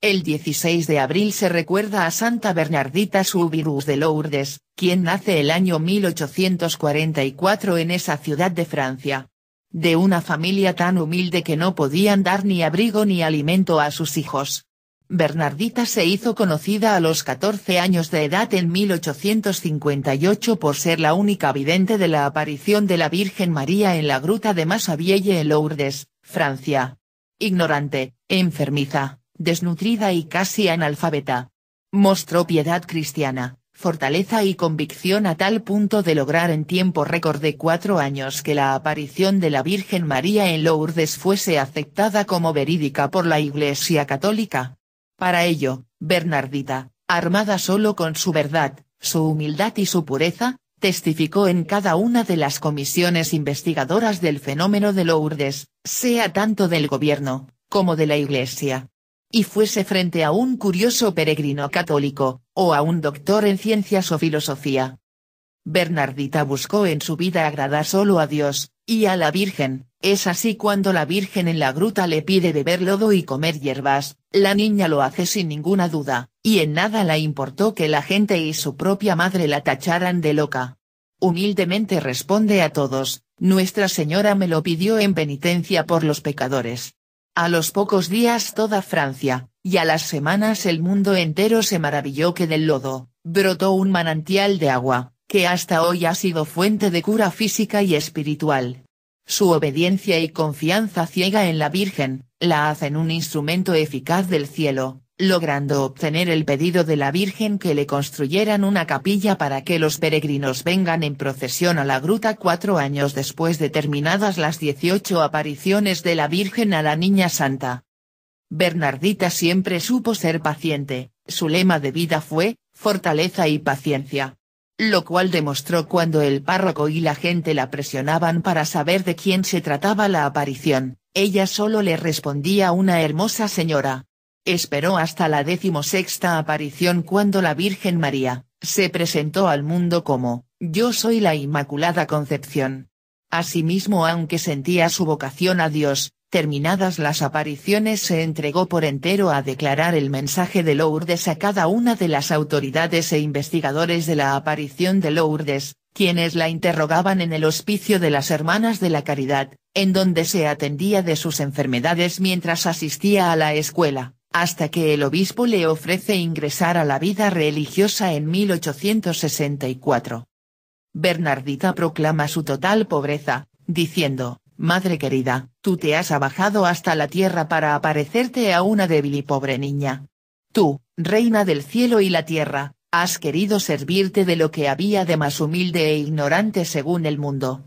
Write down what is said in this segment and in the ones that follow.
El 16 de abril se recuerda a Santa Bernardita Subirus de Lourdes, quien nace el año 1844 en esa ciudad de Francia. De una familia tan humilde que no podían dar ni abrigo ni alimento a sus hijos. Bernardita se hizo conocida a los 14 años de edad en 1858 por ser la única vidente de la aparición de la Virgen María en la gruta de Massabielle en Lourdes, Francia. Ignorante, enfermiza, desnutrida y casi analfabeta. Mostró piedad cristiana, fortaleza y convicción a tal punto de lograr en tiempo récord de cuatro años que la aparición de la Virgen María en Lourdes fuese aceptada como verídica por la Iglesia Católica. Para ello, Bernardita, armada solo con su verdad, su humildad y su pureza, testificó en cada una de las comisiones investigadoras del fenómeno de Lourdes, sea tanto del gobierno, como de la Iglesia y fuese frente a un curioso peregrino católico, o a un doctor en ciencias o filosofía. Bernardita buscó en su vida agradar solo a Dios, y a la Virgen, es así cuando la Virgen en la gruta le pide beber lodo y comer hierbas, la niña lo hace sin ninguna duda, y en nada la importó que la gente y su propia madre la tacharan de loca. Humildemente responde a todos, Nuestra Señora me lo pidió en penitencia por los pecadores. A los pocos días toda Francia, y a las semanas el mundo entero se maravilló que del lodo, brotó un manantial de agua, que hasta hoy ha sido fuente de cura física y espiritual. Su obediencia y confianza ciega en la Virgen, la hacen un instrumento eficaz del cielo, logrando obtener el pedido de la Virgen que le construyeran una capilla para que los peregrinos vengan en procesión a la gruta cuatro años después de terminadas las 18 apariciones de la Virgen a la Niña Santa. Bernardita siempre supo ser paciente, su lema de vida fue, fortaleza y paciencia. Lo cual demostró cuando el párroco y la gente la presionaban para saber de quién se trataba la aparición, ella solo le respondía una hermosa señora esperó hasta la decimosexta aparición cuando la Virgen María, se presentó al mundo como, Yo soy la Inmaculada Concepción. Asimismo aunque sentía su vocación a Dios, terminadas las apariciones se entregó por entero a declarar el mensaje de Lourdes a cada una de las autoridades e investigadores de la aparición de Lourdes, quienes la interrogaban en el hospicio de las Hermanas de la Caridad, en donde se atendía de sus enfermedades mientras asistía a la escuela hasta que el obispo le ofrece ingresar a la vida religiosa en 1864. Bernardita proclama su total pobreza, diciendo, Madre querida, tú te has abajado hasta la tierra para aparecerte a una débil y pobre niña. Tú, reina del cielo y la tierra, has querido servirte de lo que había de más humilde e ignorante según el mundo,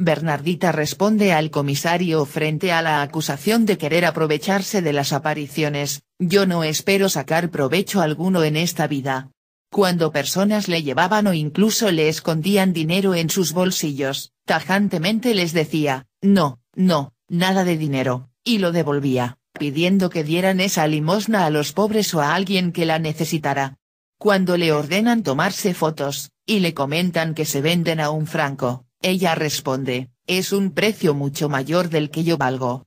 Bernardita responde al comisario frente a la acusación de querer aprovecharse de las apariciones, yo no espero sacar provecho alguno en esta vida. Cuando personas le llevaban o incluso le escondían dinero en sus bolsillos, tajantemente les decía, no, no, nada de dinero, y lo devolvía, pidiendo que dieran esa limosna a los pobres o a alguien que la necesitara. Cuando le ordenan tomarse fotos, y le comentan que se venden a un franco, ella responde, es un precio mucho mayor del que yo valgo.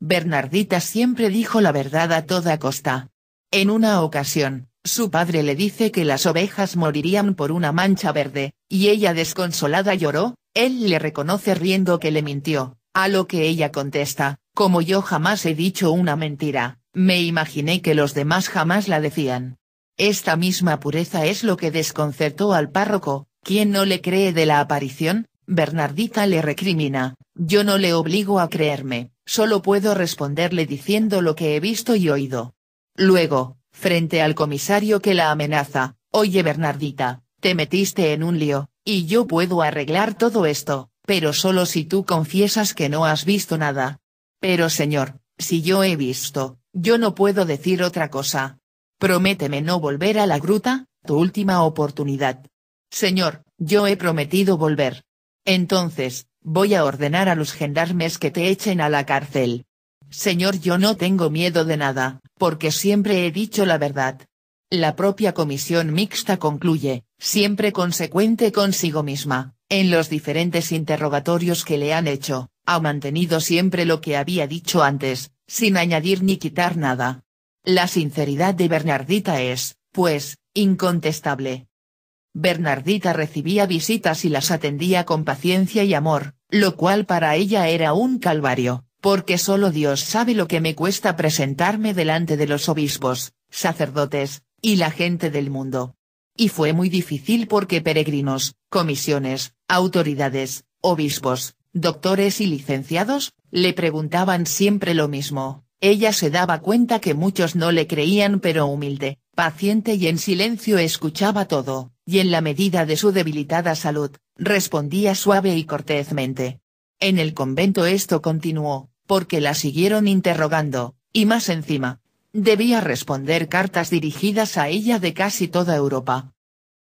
Bernardita siempre dijo la verdad a toda costa. En una ocasión, su padre le dice que las ovejas morirían por una mancha verde, y ella desconsolada lloró, él le reconoce riendo que le mintió, a lo que ella contesta, como yo jamás he dicho una mentira, me imaginé que los demás jamás la decían. Esta misma pureza es lo que desconcertó al párroco, quien no le cree de la aparición, Bernardita le recrimina, yo no le obligo a creerme, solo puedo responderle diciendo lo que he visto y oído. Luego, frente al comisario que la amenaza, oye Bernardita, te metiste en un lío, y yo puedo arreglar todo esto, pero solo si tú confiesas que no has visto nada. Pero señor, si yo he visto, yo no puedo decir otra cosa. Prométeme no volver a la gruta, tu última oportunidad. Señor, yo he prometido volver, entonces, voy a ordenar a los gendarmes que te echen a la cárcel. Señor, yo no tengo miedo de nada, porque siempre he dicho la verdad. La propia comisión mixta concluye, siempre consecuente consigo misma, en los diferentes interrogatorios que le han hecho, ha mantenido siempre lo que había dicho antes, sin añadir ni quitar nada. La sinceridad de Bernardita es, pues, incontestable. Bernardita recibía visitas y las atendía con paciencia y amor, lo cual para ella era un calvario, porque solo Dios sabe lo que me cuesta presentarme delante de los obispos, sacerdotes, y la gente del mundo. Y fue muy difícil porque peregrinos, comisiones, autoridades, obispos, doctores y licenciados, le preguntaban siempre lo mismo, ella se daba cuenta que muchos no le creían pero humilde, paciente y en silencio escuchaba todo, y en la medida de su debilitada salud, respondía suave y cortezmente. En el convento esto continuó, porque la siguieron interrogando, y más encima. Debía responder cartas dirigidas a ella de casi toda Europa.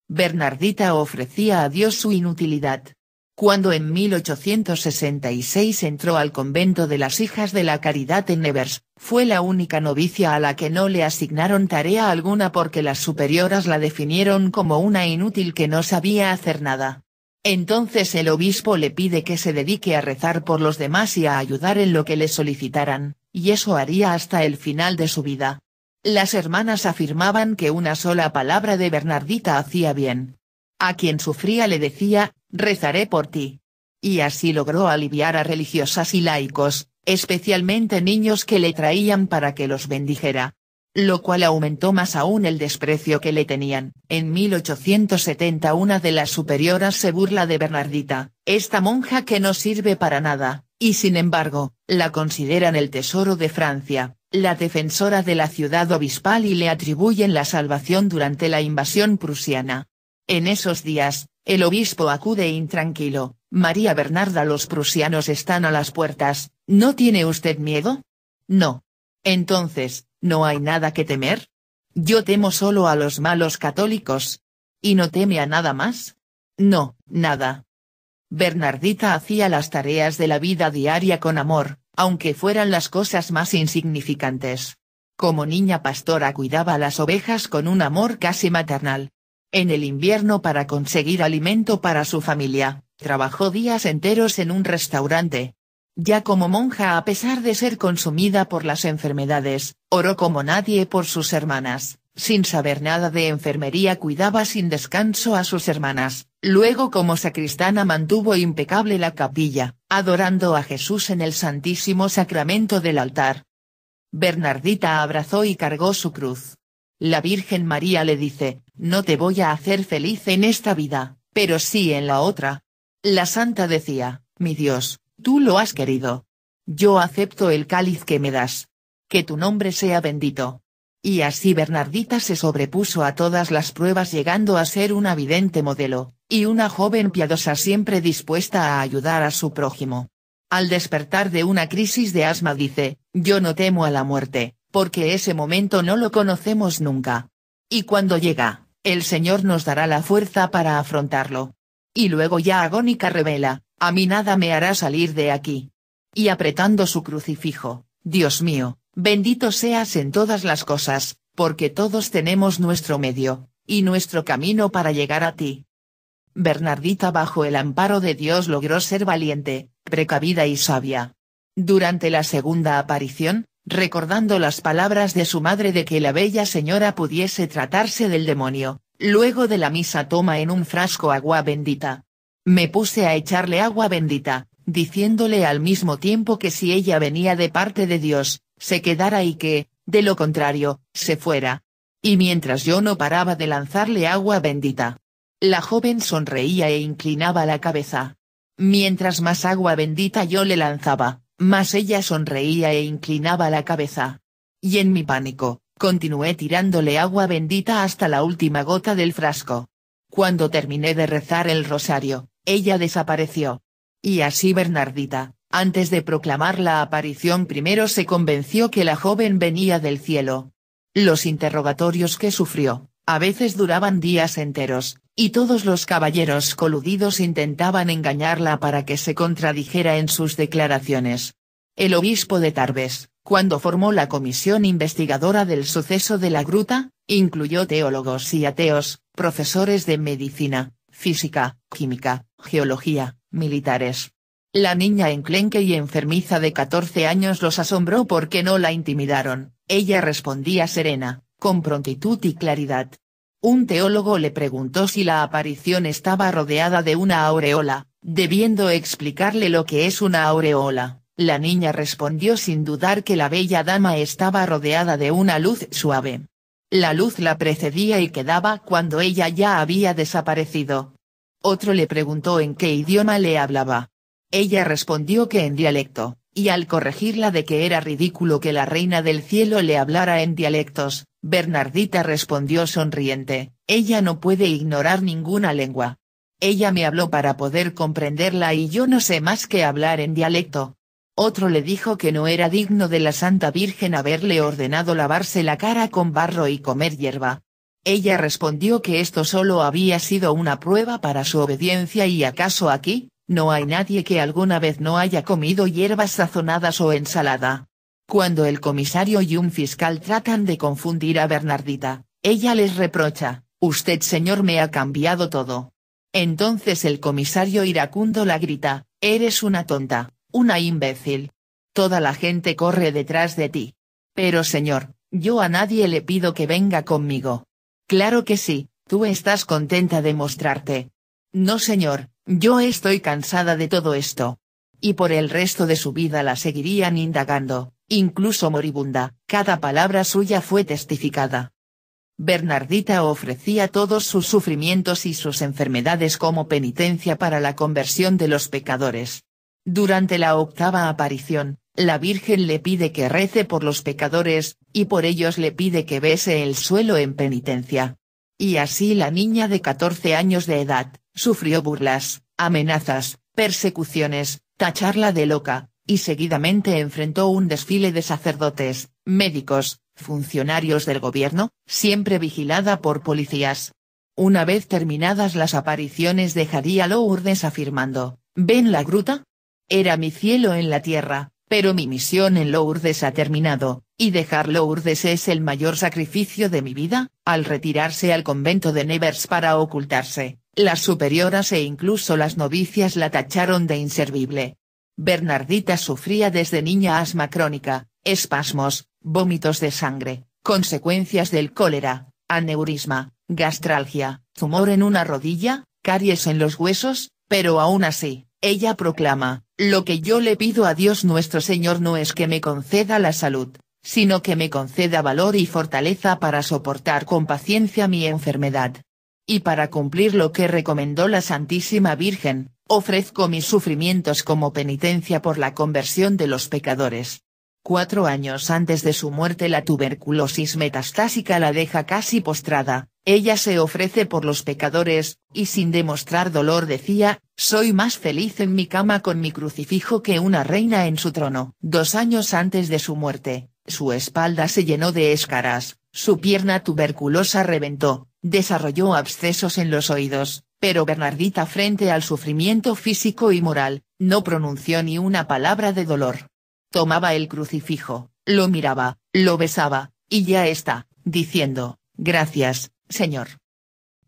Bernardita ofrecía a Dios su inutilidad, cuando en 1866 entró al convento de las Hijas de la Caridad en Nevers, fue la única novicia a la que no le asignaron tarea alguna porque las superioras la definieron como una inútil que no sabía hacer nada. Entonces el obispo le pide que se dedique a rezar por los demás y a ayudar en lo que le solicitaran, y eso haría hasta el final de su vida. Las hermanas afirmaban que una sola palabra de Bernardita hacía bien. A quien sufría le decía, rezaré por ti. Y así logró aliviar a religiosas y laicos, especialmente niños que le traían para que los bendijera. Lo cual aumentó más aún el desprecio que le tenían. En 1870 una de las superioras se burla de Bernardita, esta monja que no sirve para nada, y sin embargo, la consideran el tesoro de Francia, la defensora de la ciudad obispal y le atribuyen la salvación durante la invasión prusiana. En esos días, el obispo acude intranquilo, María Bernarda los prusianos están a las puertas, ¿no tiene usted miedo? No. Entonces, ¿no hay nada que temer? Yo temo solo a los malos católicos. ¿Y no teme a nada más? No, nada. Bernardita hacía las tareas de la vida diaria con amor, aunque fueran las cosas más insignificantes. Como niña pastora cuidaba las ovejas con un amor casi maternal, en el invierno para conseguir alimento para su familia, trabajó días enteros en un restaurante. Ya como monja a pesar de ser consumida por las enfermedades, oró como nadie por sus hermanas, sin saber nada de enfermería cuidaba sin descanso a sus hermanas, luego como sacristana mantuvo impecable la capilla, adorando a Jesús en el Santísimo Sacramento del altar. Bernardita abrazó y cargó su cruz, la Virgen María le dice, no te voy a hacer feliz en esta vida, pero sí en la otra. La santa decía, mi Dios, tú lo has querido. Yo acepto el cáliz que me das. Que tu nombre sea bendito. Y así Bernardita se sobrepuso a todas las pruebas llegando a ser una vidente modelo, y una joven piadosa siempre dispuesta a ayudar a su prójimo. Al despertar de una crisis de asma dice, yo no temo a la muerte, porque ese momento no lo conocemos nunca. Y cuando llega, el Señor nos dará la fuerza para afrontarlo. Y luego ya agónica revela, a mí nada me hará salir de aquí. Y apretando su crucifijo, Dios mío, bendito seas en todas las cosas, porque todos tenemos nuestro medio, y nuestro camino para llegar a ti. Bernardita bajo el amparo de Dios logró ser valiente, precavida y sabia. Durante la segunda aparición, recordando las palabras de su madre de que la bella señora pudiese tratarse del demonio, luego de la misa toma en un frasco agua bendita. Me puse a echarle agua bendita, diciéndole al mismo tiempo que si ella venía de parte de Dios, se quedara y que, de lo contrario, se fuera. Y mientras yo no paraba de lanzarle agua bendita. La joven sonreía e inclinaba la cabeza. Mientras más agua bendita yo le lanzaba, mas ella sonreía e inclinaba la cabeza. Y en mi pánico, continué tirándole agua bendita hasta la última gota del frasco. Cuando terminé de rezar el rosario, ella desapareció. Y así Bernardita, antes de proclamar la aparición primero se convenció que la joven venía del cielo. Los interrogatorios que sufrió, a veces duraban días enteros, y todos los caballeros coludidos intentaban engañarla para que se contradijera en sus declaraciones. El obispo de Tarbes, cuando formó la comisión investigadora del suceso de la gruta, incluyó teólogos y ateos, profesores de medicina, física, química, geología, militares. La niña enclenque y enfermiza de 14 años los asombró porque no la intimidaron, ella respondía serena, con prontitud y claridad. Un teólogo le preguntó si la aparición estaba rodeada de una aureola, debiendo explicarle lo que es una aureola. La niña respondió sin dudar que la bella dama estaba rodeada de una luz suave. La luz la precedía y quedaba cuando ella ya había desaparecido. Otro le preguntó en qué idioma le hablaba. Ella respondió que en dialecto, y al corregirla de que era ridículo que la reina del cielo le hablara en dialectos, Bernardita respondió sonriente, ella no puede ignorar ninguna lengua. Ella me habló para poder comprenderla y yo no sé más que hablar en dialecto. Otro le dijo que no era digno de la Santa Virgen haberle ordenado lavarse la cara con barro y comer hierba. Ella respondió que esto solo había sido una prueba para su obediencia y acaso aquí, no hay nadie que alguna vez no haya comido hierbas sazonadas o ensalada. Cuando el comisario y un fiscal tratan de confundir a Bernardita, ella les reprocha, usted señor me ha cambiado todo. Entonces el comisario iracundo la grita, eres una tonta, una imbécil. Toda la gente corre detrás de ti. Pero señor, yo a nadie le pido que venga conmigo. Claro que sí, tú estás contenta de mostrarte. No señor, yo estoy cansada de todo esto. Y por el resto de su vida la seguirían indagando, incluso moribunda, cada palabra suya fue testificada. Bernardita ofrecía todos sus sufrimientos y sus enfermedades como penitencia para la conversión de los pecadores. Durante la octava aparición, la Virgen le pide que rece por los pecadores, y por ellos le pide que bese el suelo en penitencia. Y así la niña de 14 años de edad, sufrió burlas, amenazas, persecuciones, tacharla de loca, y seguidamente enfrentó un desfile de sacerdotes, médicos, funcionarios del gobierno, siempre vigilada por policías. Una vez terminadas las apariciones dejaría Lourdes afirmando, ¿ven la gruta? Era mi cielo en la tierra, pero mi misión en Lourdes ha terminado, y dejar Lourdes es el mayor sacrificio de mi vida, al retirarse al convento de Nevers para ocultarse, las superioras e incluso las novicias la tacharon de inservible, Bernardita sufría desde niña asma crónica, espasmos, vómitos de sangre, consecuencias del cólera, aneurisma, gastralgia, tumor en una rodilla, caries en los huesos, pero aún así, ella proclama, lo que yo le pido a Dios nuestro Señor no es que me conceda la salud, sino que me conceda valor y fortaleza para soportar con paciencia mi enfermedad. Y para cumplir lo que recomendó la Santísima Virgen, Ofrezco mis sufrimientos como penitencia por la conversión de los pecadores. Cuatro años antes de su muerte la tuberculosis metastásica la deja casi postrada, ella se ofrece por los pecadores, y sin demostrar dolor decía, soy más feliz en mi cama con mi crucifijo que una reina en su trono. Dos años antes de su muerte, su espalda se llenó de escaras, su pierna tuberculosa reventó, desarrolló abscesos en los oídos, pero Bernardita frente al sufrimiento físico y moral, no pronunció ni una palabra de dolor. Tomaba el crucifijo, lo miraba, lo besaba, y ya está, diciendo, gracias, Señor.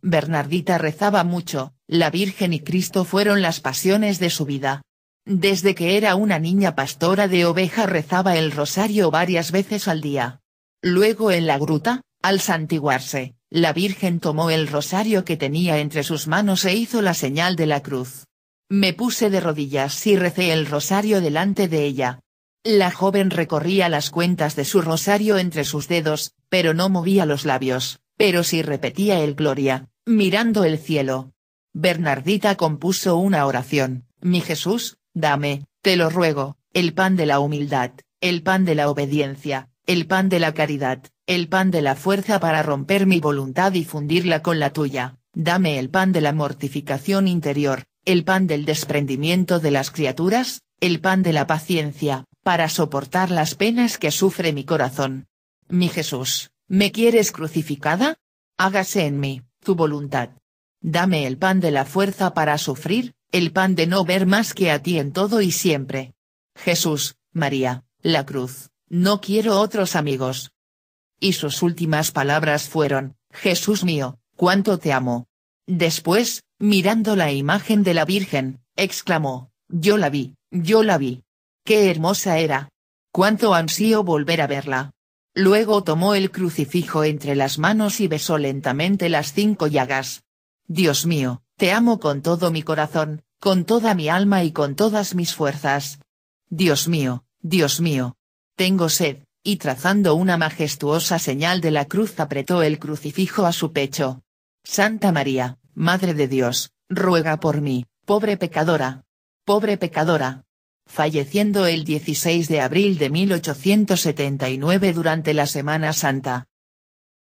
Bernardita rezaba mucho, la Virgen y Cristo fueron las pasiones de su vida. Desde que era una niña pastora de oveja rezaba el rosario varias veces al día. Luego en la gruta, al santiguarse, la Virgen tomó el rosario que tenía entre sus manos e hizo la señal de la cruz. Me puse de rodillas y recé el rosario delante de ella. La joven recorría las cuentas de su rosario entre sus dedos, pero no movía los labios, pero sí repetía el Gloria, mirando el cielo. Bernardita compuso una oración, Mi Jesús, dame, te lo ruego, el pan de la humildad, el pan de la obediencia, el pan de la caridad, el pan de la fuerza para romper mi voluntad y fundirla con la tuya, dame el pan de la mortificación interior, el pan del desprendimiento de las criaturas, el pan de la paciencia, para soportar las penas que sufre mi corazón. Mi Jesús, ¿me quieres crucificada? Hágase en mí, tu voluntad. Dame el pan de la fuerza para sufrir, el pan de no ver más que a ti en todo y siempre. Jesús, María, la cruz, no quiero otros amigos. Y sus últimas palabras fueron, Jesús mío, cuánto te amo. Después, mirando la imagen de la Virgen, exclamó, yo la vi, yo la vi. Qué hermosa era. Cuánto ansío volver a verla. Luego tomó el crucifijo entre las manos y besó lentamente las cinco llagas. Dios mío, te amo con todo mi corazón, con toda mi alma y con todas mis fuerzas. Dios mío, Dios mío, tengo sed, y trazando una majestuosa señal de la cruz apretó el crucifijo a su pecho. Santa María, Madre de Dios, ruega por mí, pobre pecadora. Pobre pecadora. Falleciendo el 16 de abril de 1879 durante la Semana Santa.